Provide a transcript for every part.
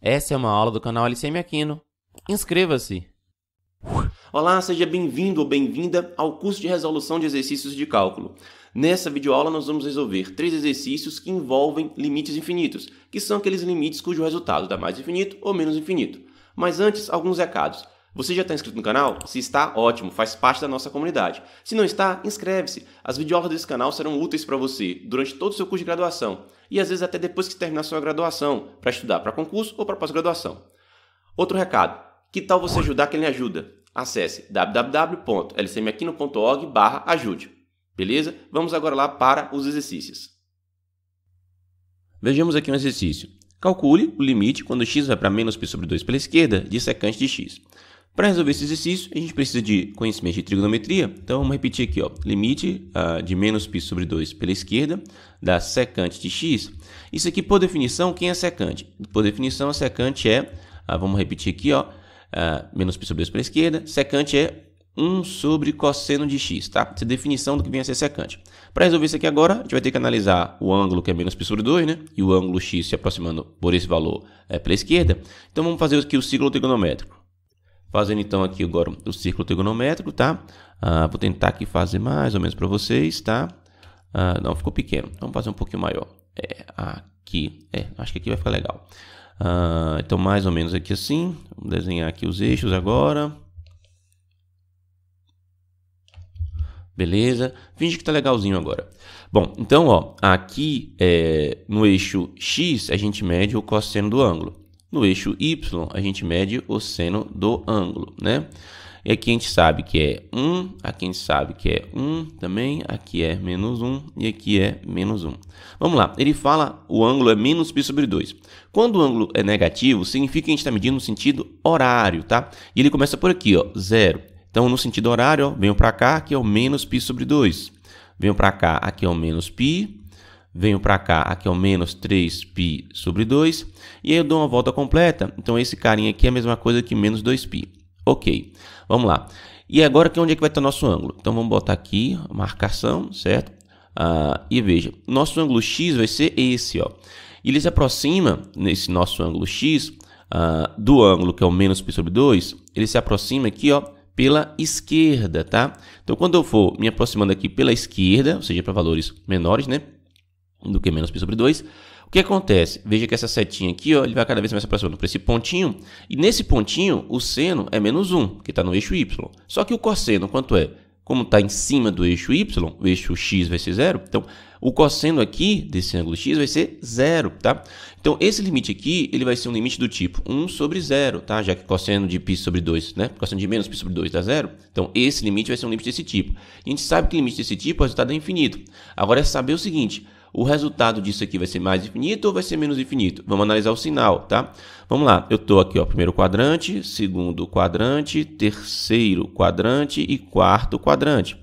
Essa é uma aula do canal Aliceme Aquino. Inscreva-se! Olá, seja bem-vindo ou bem-vinda ao curso de resolução de exercícios de cálculo. Nessa videoaula nós vamos resolver três exercícios que envolvem limites infinitos, que são aqueles limites cujo resultado dá mais infinito ou menos infinito. Mas antes, alguns recados. Você já está inscrito no canal? Se está, ótimo, faz parte da nossa comunidade. Se não está, inscreve-se. As videoaulas desse canal serão úteis para você durante todo o seu curso de graduação e às vezes até depois que terminar sua graduação, para estudar para concurso ou para pós-graduação. Outro recado, que tal você ajudar quem lhe ajuda? Acesse www.lcmaquino.org ajude. Beleza? Vamos agora lá para os exercícios. Vejamos aqui um exercício. Calcule o limite quando x vai para menos π sobre 2 pela esquerda, de secante de x. Para resolver esse exercício, a gente precisa de conhecimento de trigonometria. Então, vamos repetir aqui. Ó. Limite uh, de menos π sobre 2 pela esquerda da secante de x. Isso aqui, por definição, quem é secante? Por definição, a secante é, uh, vamos repetir aqui, ó, uh, menos π sobre 2 pela esquerda. Secante é 1 sobre cosseno de x, tá? Essa é a definição do que vem a ser secante. Para resolver isso aqui agora, a gente vai ter que analisar o ângulo que é menos π sobre 2, né? E o ângulo x se aproximando por esse valor é, pela esquerda. Então vamos fazer aqui o ciclo trigonométrico. Fazendo então aqui agora o círculo trigonométrico, tá? Ah, vou tentar aqui fazer mais ou menos para vocês, tá? Ah, não, ficou pequeno. Vamos fazer um pouquinho maior. É, aqui. É, acho que aqui vai ficar legal. Ah, então, mais ou menos aqui assim. Vamos desenhar aqui os eixos agora. Beleza? Finge que tá legalzinho agora. Bom, então, ó, aqui é, no eixo X a gente mede o cosseno do ângulo. No eixo y, a gente mede o seno do ângulo, né? E aqui a gente sabe que é 1, aqui a gente sabe que é 1 também, aqui é menos 1 e aqui é menos 1. Vamos lá, ele fala o ângulo é menos π sobre 2. Quando o ângulo é negativo, significa que a gente está medindo no sentido horário, tá? E ele começa por aqui, ó, 0. Então, no sentido horário, ó, venho para cá, aqui é o menos π sobre 2. Venho para cá, aqui é o menos π venho para cá, aqui é o menos 3π sobre 2, e aí eu dou uma volta completa, então esse carinha aqui é a mesma coisa que menos 2π. Ok, vamos lá. E agora aqui onde é que vai estar nosso ângulo? Então vamos botar aqui, marcação, certo? Ah, e veja, nosso ângulo x vai ser esse, ó. Ele se aproxima, nesse nosso ângulo x, ah, do ângulo que é o menos π sobre 2, ele se aproxima aqui, ó, pela esquerda, tá? Então quando eu for me aproximando aqui pela esquerda, ou seja, para valores menores, né? do que menos pi sobre 2. O que acontece? Veja que essa setinha aqui ó, ele vai cada vez mais se aproximando para esse pontinho. E nesse pontinho, o seno é menos 1, que está no eixo y. Só que o cosseno, quanto é? Como está em cima do eixo y, o eixo x vai ser zero. Então, o cosseno aqui desse ângulo x vai ser zero, tá? Então, esse limite aqui, ele vai ser um limite do tipo 1 sobre zero, tá? Já que cosseno de π sobre 2, né? Cosseno de menos π sobre 2 dá zero. Então, esse limite vai ser um limite desse tipo. a gente sabe que limite desse tipo, o é resultado é infinito. Agora, é saber o seguinte o resultado disso aqui vai ser mais infinito ou vai ser menos infinito? Vamos analisar o sinal, tá? Vamos lá, eu estou aqui, ó, primeiro quadrante, segundo quadrante, terceiro quadrante e quarto quadrante.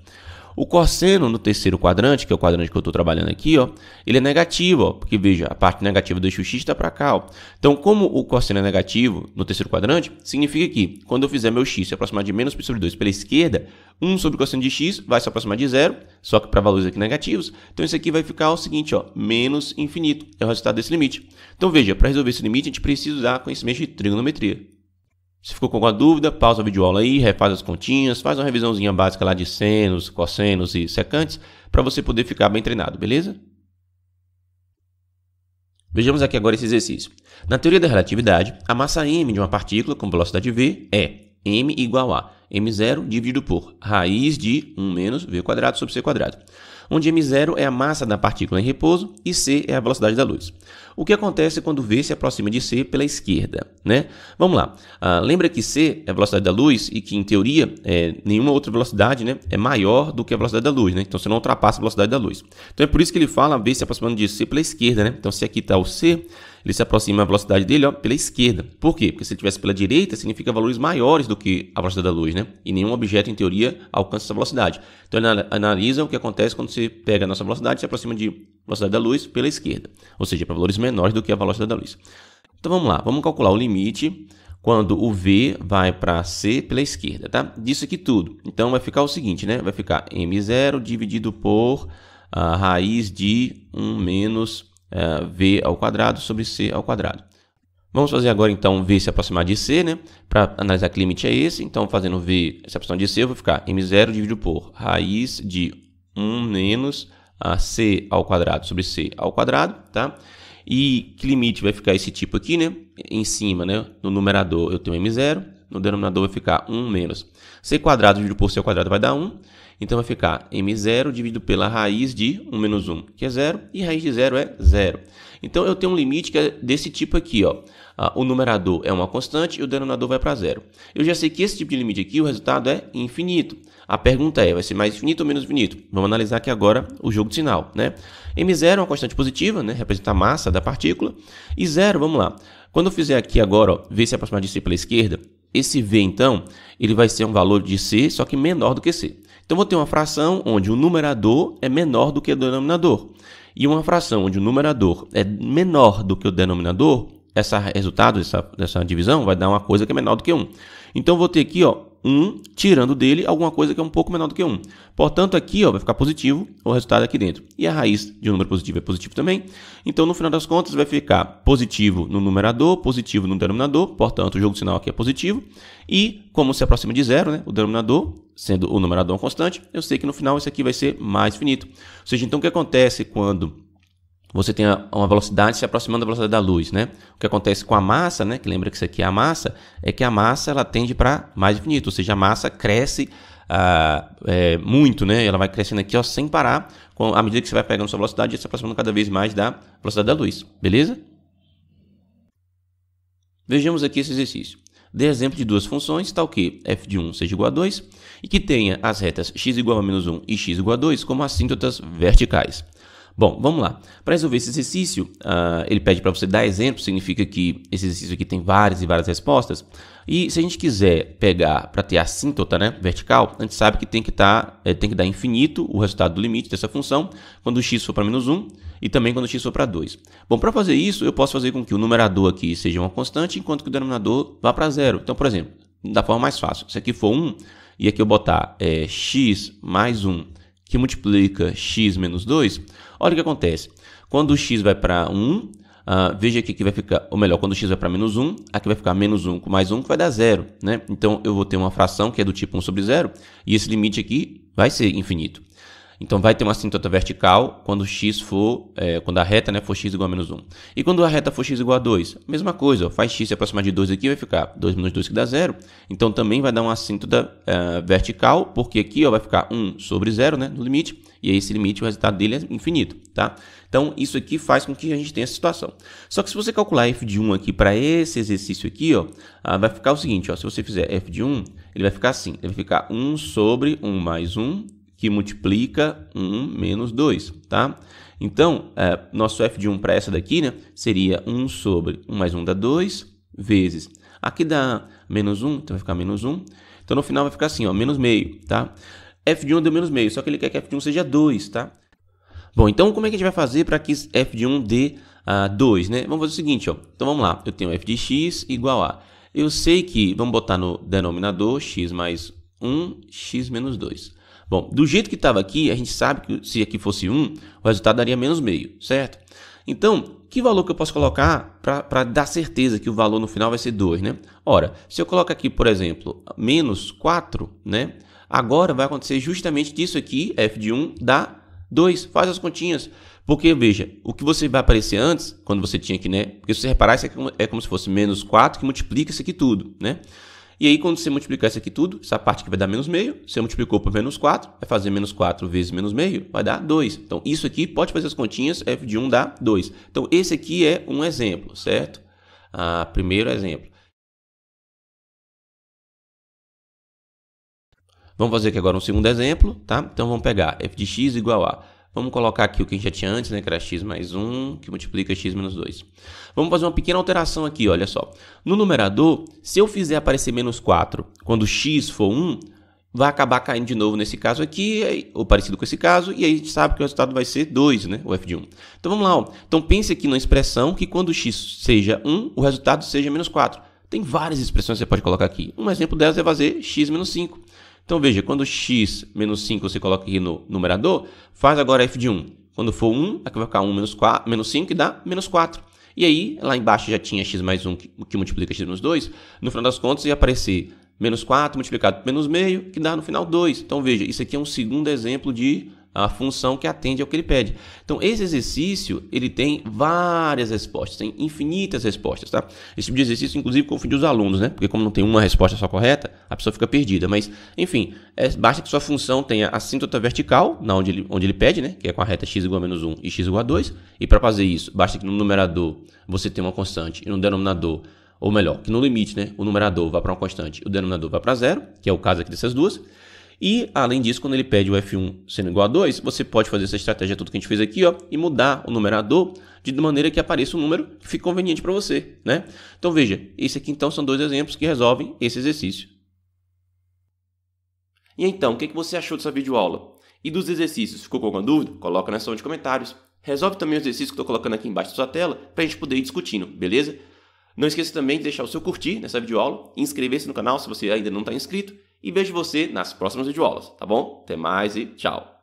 O cosseno no terceiro quadrante, que é o quadrante que eu estou trabalhando aqui, ó, ele é negativo, ó, porque veja, a parte negativa do eixo x está para cá. Ó. Então, como o cosseno é negativo no terceiro quadrante, significa que quando eu fizer meu x se aproximar de menos π sobre 2 pela esquerda, 1 sobre o cosseno de x vai se aproximar de zero, só que para valores aqui negativos. Então, isso aqui vai ficar o seguinte, ó, menos infinito, é o resultado desse limite. Então, veja, para resolver esse limite, a gente precisa usar conhecimento de trigonometria. Se ficou com alguma dúvida, pausa a videoaula aí, refaz as continhas, faz uma revisãozinha básica lá de senos, cossenos e secantes para você poder ficar bem treinado, beleza? Vejamos aqui agora esse exercício. Na teoria da relatividade, a massa m de uma partícula com velocidade v é m igual a m0 dividido por raiz de 1 menos v quadrado sobre c quadrado, onde m0 é a massa da partícula em repouso e c é a velocidade da luz. O que acontece quando v se aproxima de c pela esquerda, né? Vamos lá. Ah, lembra que c é a velocidade da luz e que em teoria é, nenhuma outra velocidade, né, é maior do que a velocidade da luz, né? Então você não ultrapassa a velocidade da luz. Então é por isso que ele fala v se aproximando de c pela esquerda, né? Então se aqui está o c ele se aproxima a velocidade dele ó, pela esquerda. Por quê? Porque se ele tivesse pela direita, significa valores maiores do que a velocidade da luz, né? E nenhum objeto, em teoria, alcança essa velocidade. Então ele analisa o que acontece quando você pega a nossa velocidade e se aproxima de velocidade da luz pela esquerda, ou seja, para valores menores do que a velocidade da luz. Então vamos lá, vamos calcular o limite quando o V vai para C pela esquerda, tá? Disso aqui tudo. Então vai ficar o seguinte, né? Vai ficar M0 dividido por a ah, raiz de 1 menos é, v ao quadrado sobre c ao quadrado. Vamos fazer agora então v se aproximar de c, né? Para analisar que limite é esse, então fazendo v se aproximar de c, eu vou ficar m0 dividido por raiz de 1 menos a c ao quadrado sobre c ao quadrado, tá? E que limite vai ficar esse tipo aqui, né? Em cima, né? No numerador eu tenho m0 no denominador vai ficar 1 menos. c quadrado dividido por c quadrado vai dar 1, então vai ficar m0 dividido pela raiz de 1 menos 1, que é zero, e raiz de zero é zero. Então eu tenho um limite que é desse tipo aqui, ó. Ah, o numerador é uma constante e o denominador vai para zero. Eu já sei que esse tipo de limite aqui, o resultado é infinito. A pergunta é, vai ser mais infinito ou menos infinito? Vamos analisar aqui agora o jogo de sinal, né? M0 é uma constante positiva, né? Representa a massa da partícula. E zero, vamos lá. Quando eu fizer aqui agora, ó, ver se é aproximar de si pela esquerda, esse V, então, ele vai ser um valor de C, só que menor do que C. Então, vou ter uma fração onde o numerador é menor do que o denominador. E uma fração onde o numerador é menor do que o denominador, esse resultado dessa, dessa divisão vai dar uma coisa que é menor do que 1. Então, vou ter aqui ó, 1 tirando dele alguma coisa que é um pouco menor do que 1. Portanto, aqui ó, vai ficar positivo o resultado aqui dentro. E a raiz de um número positivo é positivo também. Então, no final das contas, vai ficar positivo no numerador, positivo no denominador. Portanto, o jogo de sinal aqui é positivo. E, como se aproxima de zero, né, o denominador, sendo o numerador constante, eu sei que no final esse aqui vai ser mais finito. Ou seja, então, o que acontece quando você tem uma velocidade se aproximando da velocidade da luz, né? O que acontece com a massa, né? Que lembra que isso aqui é a massa, é que a massa ela tende para mais infinito, ou seja, a massa cresce ah, é, muito, né? Ela vai crescendo aqui ó, sem parar, com, à medida que você vai pegando sua velocidade, se aproximando cada vez mais da velocidade da luz, beleza? Vejamos aqui esse exercício. Dê exemplo de duas funções, tal tá que f de 1 seja igual a 2 e que tenha as retas x igual a menos 1 e x igual a 2 como assíntotas verticais. Bom, vamos lá. Para resolver esse exercício, uh, ele pede para você dar exemplos, significa que esse exercício aqui tem várias e várias respostas. E se a gente quiser pegar para ter assíntota né, vertical, a gente sabe que tem que, tá, é, tem que dar infinito o resultado do limite dessa função quando x for para menos 1 e também quando x for para 2. Bom, para fazer isso, eu posso fazer com que o numerador aqui seja uma constante, enquanto que o denominador vá para zero. Então, por exemplo, da forma mais fácil, se aqui for 1 e aqui eu botar é, x mais 1 que multiplica x menos 2, olha o que acontece. Quando o x vai para 1, uh, ah, veja aqui que vai ficar, ou melhor, quando o x vai para menos 1, aqui vai ficar menos 1 com mais 1, que vai dar zero. Né? Então, eu vou ter uma fração que é do tipo 1 sobre 0, e esse limite aqui vai ser infinito. Então vai ter uma assintota vertical quando x for, é, quando a reta né, for x igual a menos 1. E quando a reta for x igual a 2, mesma coisa, ó, faz x se aproximar de 2 aqui, vai ficar 2 menos 2 que dá 0. Então também vai dar uma assíntota uh, é, vertical, porque aqui ó, vai ficar 1 sobre 0 né, no limite, e aí esse limite, o resultado dele é infinito. Tá? Então isso aqui faz com que a gente tenha essa situação. Só que se você calcular f de 1 aqui para esse exercício aqui, ó, uh, vai ficar o seguinte, ó, se você fizer f de 1, ele vai ficar assim, ele vai ficar 1 sobre 1 mais 1 que multiplica 1 menos 2, tá? Então, é, nosso f de 1 para essa daqui, né, seria 1 sobre 1 mais 1 dá 2, vezes. Aqui dá menos 1, então vai ficar menos 1. Então, no final vai ficar assim, ó, menos meio, tá? f de 1 deu menos meio, só que ele quer que f de 1 seja 2, tá? Bom, então como é que a gente vai fazer para que f de 1 dê uh, ah, 2, né? Vamos fazer o seguinte, ó. Então vamos lá, eu tenho f de x igual a... Eu sei que, vamos botar no denominador, x mais 1, x menos 2. Bom, do jeito que estava aqui, a gente sabe que se aqui fosse 1, o resultado daria menos meio, certo? Então, que valor que eu posso colocar para dar certeza que o valor no final vai ser 2, né? Ora, se eu coloco aqui, por exemplo, menos 4, né? Agora vai acontecer justamente disso aqui, f de 1 dá 2. Faz as continhas. Porque, veja, o que você vai aparecer antes, quando você tinha aqui, né? Porque se você reparar, isso é como, é como se fosse menos 4 que multiplica isso aqui tudo, né? E aí, quando você multiplicar isso aqui tudo, essa parte aqui vai dar menos meio, você multiplicou por menos 4, vai fazer menos 4 vezes menos meio, vai dar 2. Então, isso aqui, pode fazer as continhas, f de 1 dá 2. Então, esse aqui é um exemplo, certo? Ah, primeiro exemplo. Vamos fazer aqui agora um segundo exemplo, tá? Então, vamos pegar f de x igual a Vamos colocar aqui o que a gente já tinha antes, né, que era x mais 1, que multiplica x menos 2. Vamos fazer uma pequena alteração aqui, olha só. No numerador, se eu fizer aparecer menos 4 quando x for 1, vai acabar caindo de novo nesse caso aqui, ou parecido com esse caso, e aí a gente sabe que o resultado vai ser 2, né, o f de 1. Então vamos lá, ó. então pense aqui na expressão que quando x seja 1, o resultado seja menos 4. Tem várias expressões que você pode colocar aqui. Um exemplo delas é fazer x menos 5. Então veja, quando x menos 5 você coloca aqui no numerador, faz agora f de 1. Quando for 1, aqui vai ficar 1 menos, 4, menos 5 e dá menos 4. E aí, lá embaixo já tinha x mais 1 que, que multiplica x menos 2. No final das contas ia aparecer menos 4 multiplicado por menos meio, que dá no final 2. Então veja, isso aqui é um segundo exemplo de a função que atende ao que ele pede. Então, esse exercício, ele tem várias respostas, tem infinitas respostas, tá? Esse tipo de exercício, inclusive, confunde os alunos, né? Porque como não tem uma resposta só correta, a pessoa fica perdida. Mas, enfim, é, basta que sua função tenha a assíntota vertical, na onde ele, onde ele pede, né? Que é com a reta x igual a menos 1 e x igual a 2. E para fazer isso, basta que no numerador você tenha uma constante e no denominador ou melhor, que no limite, né, o numerador vá para uma constante, o denominador vá para zero, que é o caso aqui dessas duas. E, além disso, quando ele pede o F1 sendo igual a 2, você pode fazer essa estratégia tudo que a gente fez aqui, ó, e mudar o numerador de maneira que apareça um número que fique conveniente para você, né? Então, veja, esse aqui, então, são dois exemplos que resolvem esse exercício. E então, o é que você achou dessa videoaula? E dos exercícios, ficou com alguma dúvida? Coloca na seção de comentários. Resolve também os exercícios que estou colocando aqui embaixo da sua tela para a gente poder ir discutindo, beleza? Não esqueça também de deixar o seu curtir nessa videoaula, inscrever-se no canal se você ainda não está inscrito e vejo você nas próximas videoaulas, tá bom? Até mais e tchau!